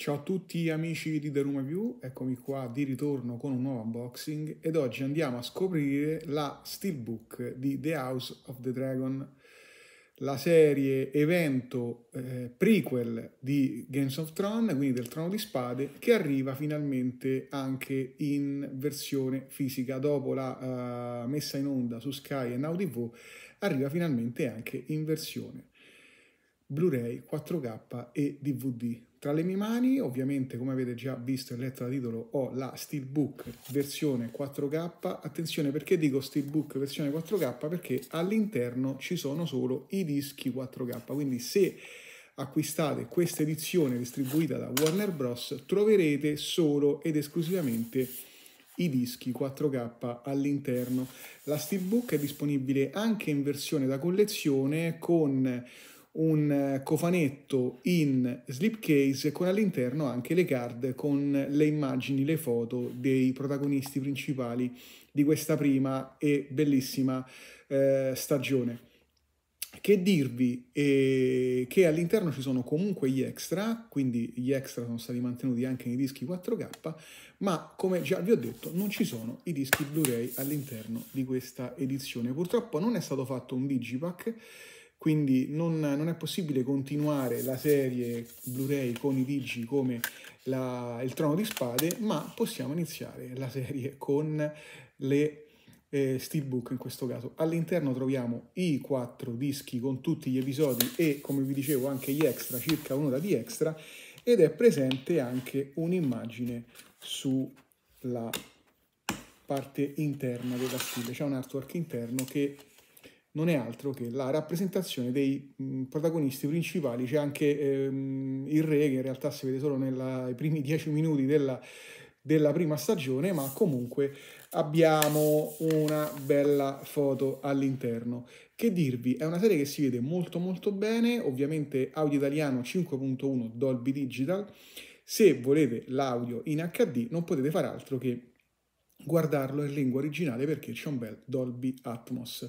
Ciao a tutti amici di The Room View, eccomi qua di ritorno con un nuovo unboxing ed oggi andiamo a scoprire la Steelbook di The House of the Dragon, la serie evento eh, prequel di Games of Thrones, quindi del Trono di Spade, che arriva finalmente anche in versione fisica dopo la uh, messa in onda su Sky e Now TV, arriva finalmente anche in versione Blu-ray 4K e DVD tra le mie mani, ovviamente, come avete già visto e letto da titolo, ho la Steelbook versione 4K. Attenzione perché dico Steelbook versione 4K? Perché all'interno ci sono solo i dischi 4K. Quindi se acquistate questa edizione distribuita da Warner Bros. troverete solo ed esclusivamente i dischi 4K all'interno. La Steelbook è disponibile anche in versione da collezione con un eh, cofanetto in slipcase con all'interno anche le card con le immagini, le foto dei protagonisti principali di questa prima e bellissima eh, stagione. Che dirvi? Eh, che all'interno ci sono comunque gli extra, quindi gli extra sono stati mantenuti anche nei dischi 4K, ma come già vi ho detto non ci sono i dischi Blu-ray all'interno di questa edizione. Purtroppo non è stato fatto un digipack, quindi non, non è possibile continuare la serie Blu-ray con i digi come la, il Trono di Spade, ma possiamo iniziare la serie con le eh, steelbook in questo caso. All'interno troviamo i quattro dischi con tutti gli episodi e, come vi dicevo, anche gli extra, circa un'ora di extra, ed è presente anche un'immagine sulla parte interna della stile, c'è un artwork interno che non è altro che la rappresentazione dei protagonisti principali. C'è anche ehm, il re, che in realtà si vede solo nei primi dieci minuti della, della prima stagione, ma comunque abbiamo una bella foto all'interno. Che dirvi, è una serie che si vede molto molto bene, ovviamente audio italiano 5.1 Dolby Digital. Se volete l'audio in HD non potete fare altro che guardarlo in lingua originale perché c'è un bel Dolby Atmos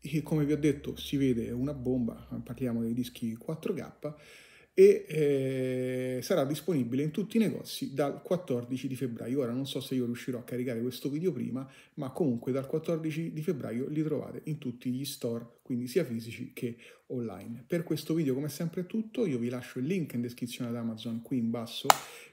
e come vi ho detto si vede una bomba, parliamo dei dischi 4K e eh, sarà disponibile in tutti i negozi dal 14 di febbraio. Ora non so se io riuscirò a caricare questo video prima, ma comunque dal 14 di febbraio li trovate in tutti gli store, quindi sia fisici che online. Per questo video come sempre è tutto, io vi lascio il link in descrizione ad Amazon qui in basso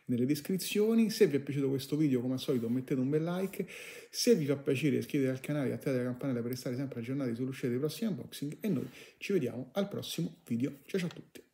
nelle descrizioni. Se vi è piaciuto questo video come al solito mettete un bel like, se vi fa piacere iscrivetevi al canale e attivate la campanella per restare sempre aggiornati sull'uscita dei prossimi unboxing e noi ci vediamo al prossimo video. Ciao ciao a tutti!